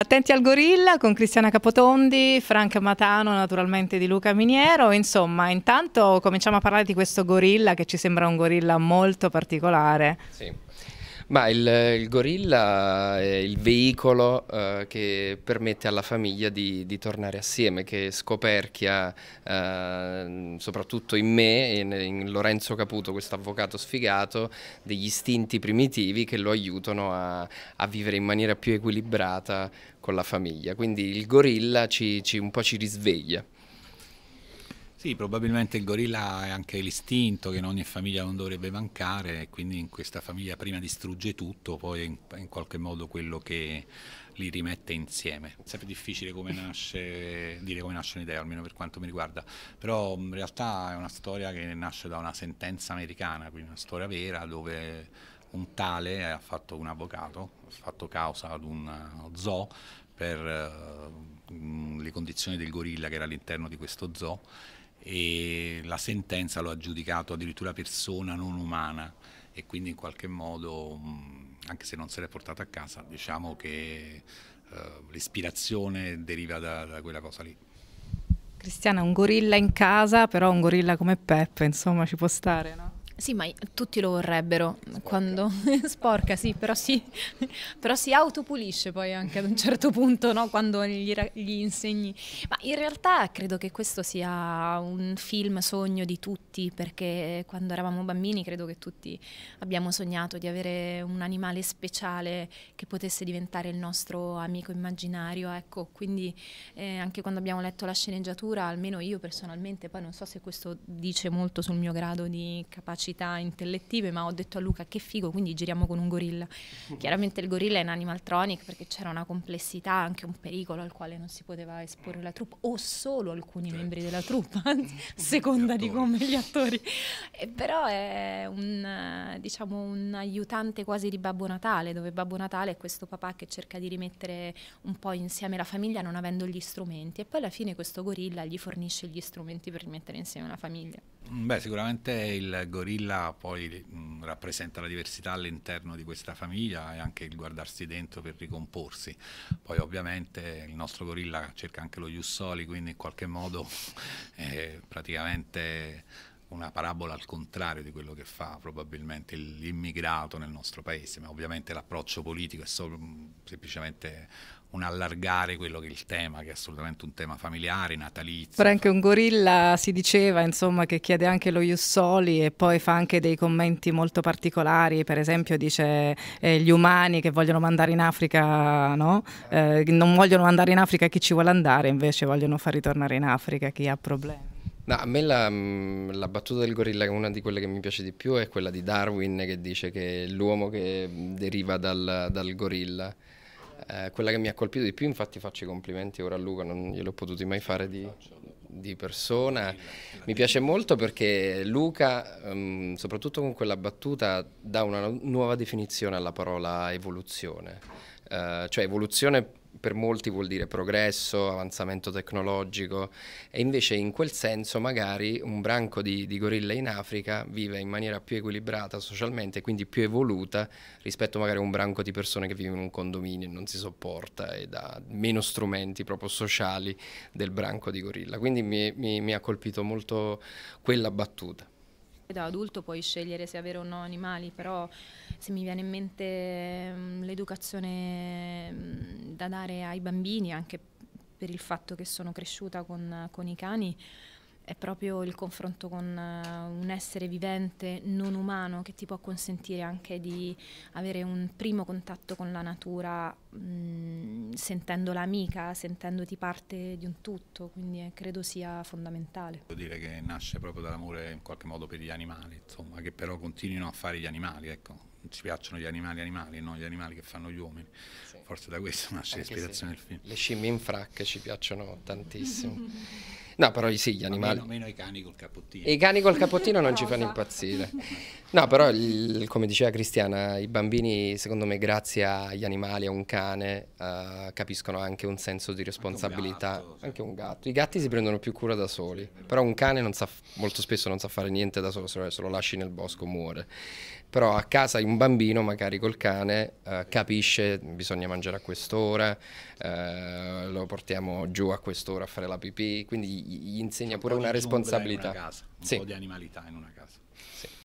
Attenti al gorilla con Cristiana Capotondi, Frank Matano naturalmente di Luca Miniero, insomma intanto cominciamo a parlare di questo gorilla che ci sembra un gorilla molto particolare. Sì. Ma il, il, gorilla è il veicolo uh, che permette alla famiglia di, di tornare assieme, che scoperchia uh, soprattutto in me e in, in, Lorenzo Caputo, questo avvocato sfigato, degli istinti primitivi che lo aiutano a, a vivere in maniera più equilibrata con la famiglia. Quindi il gorilla ci, ci, un po' ci risveglia. Sì, probabilmente il gorilla è anche l'istinto che in ogni famiglia non dovrebbe mancare e quindi in questa famiglia prima distrugge tutto, poi in, qualche modo quello che li rimette insieme. È sempre difficile come nasce, dire come nasce un'idea, almeno per quanto mi riguarda, però in realtà è una storia che nasce da una sentenza americana, quindi una storia vera dove un tale ha fatto un avvocato, ha fatto causa ad un eh, zoo per uh, le condizioni del gorilla che era all'interno di questo zoo e la sentenza lo ha giudicato addirittura persona non umana e quindi in qualche modo, anche se non se l'è portata a casa, diciamo che eh, l'ispirazione deriva da, da quella cosa lì. Cristiana, un gorilla in casa, però un gorilla come Peppe, insomma ci può stare, no? Sì, ma tutti lo vorrebbero sporca. quando sporca, sì, però si, però si autopulisce poi anche ad un certo punto, no? quando gli, gli, insegni. Ma in realtà credo che questo sia un film sogno di tutti, perché quando eravamo bambini credo che tutti abbiamo sognato di avere un animale speciale che potesse diventare il nostro amico immaginario, ecco, quindi eh, anche quando abbiamo letto la sceneggiatura, almeno io personalmente, poi non so se questo dice molto sul mio grado di capacità capacità intellettive, ma ho detto a Luca che figo, quindi giriamo con un gorilla. Chiaramente il gorilla è un animaltronic perché c'era una complessità, anche un pericolo al quale non si poteva esporre la troupe o solo alcuni certo. membri della troupe, seconda di come gli attori. E eh, però è un, eh, diciamo, un aiutante quasi di Babbo Natale, dove Babbo Natale è questo papà che cerca di rimettere un po' insieme la famiglia non avendo gli strumenti e poi alla fine questo gorilla gli fornisce gli strumenti per rimettere insieme la famiglia. Beh, sicuramente il gorilla Silla poi mh, rappresenta la diversità all'interno di questa famiglia e anche il guardarsi dentro per ricomporsi. Poi ovviamente il nostro gorilla cerca anche lo Jussoli, quindi in qualche modo eh, praticamente una parabola al contrario di quello che fa probabilmente l'immigrato nel nostro paese, ma ovviamente l'approccio politico è solo, mm, semplicemente un allargare quello che è il tema, che è assolutamente un tema familiare, natalizio. Però anche un gorilla si diceva, insomma, che chiede anche lo Jussoli e poi fa anche dei commenti molto particolari, per esempio dice eh, gli umani che vogliono mandare in Africa, no? eh, non vogliono mandare in Africa chi ci vuole andare, invece vogliono far ritornare in Africa chi ha problemi. No, a me la, mm, la, battuta del gorilla, una di quelle che mi piace di più, è quella di Darwin che dice che l'uomo che mm, deriva dal, dal gorilla. Eh, quella che mi ha colpito di più, infatti faccio i complimenti ora a Luca, non gliel'ho potuti mai fare di, di persona. Mi piace molto perché Luca, um, soprattutto con quella battuta, dà una nuova definizione alla parola evoluzione. Uh, cioè evoluzione per molti vuol dire progresso, avanzamento tecnologico e invece in quel senso magari un branco di, di gorilla in Africa vive in maniera più equilibrata socialmente, e quindi più evoluta rispetto magari a un branco di persone che vive in un condominio e non si sopporta e ha meno strumenti proprio sociali del branco di gorilla. Quindi mi, mi, mi ha colpito molto quella battuta. Da adulto puoi scegliere se avere o no animali, però se mi viene in mente mm, l'educazione mm, da dare ai bambini, anche per il fatto che sono cresciuta con, con i cani, è proprio il confronto con uh, un essere vivente non umano che ti può consentire anche di avere un primo contatto con la natura mh, mm, sentendola amica, sentendoti parte di un tutto, quindi eh, credo sia fondamentale. Devo dire che nasce proprio dall'amore in qualche modo per gli animali, insomma, che però continuino a fare gli animali, ecco. Ci piacciono gli animali animali, non gli animali che fanno gli uomini. Sì. Forse da questo nasce l'ispirazione sì. del film. Le scimmie in frac ci piacciono tantissimo. No, però sì, gli animali... Meno, meno i cani col cappottino. I cani col cappottino non ci fanno impazzire. No, però il, come diceva Cristiana, i bambini, secondo me, grazie agli animali, a un cane, uh, capiscono anche un senso di responsabilità. Anche un, gatto, anche un, gatto, I gatti si prendono più cura da soli, però un cane non sa, molto spesso non sa fare niente da solo, se lo lasci nel bosco muore. Però a casa un bambino, magari col cane, uh, capisce bisogna mangiare a quest'ora, uh, lo portiamo giù a quest'ora a fare la pipì, quindi gli insegna cioè, pure una responsabilità. Un sì. po' di animalità in una casa. Sì.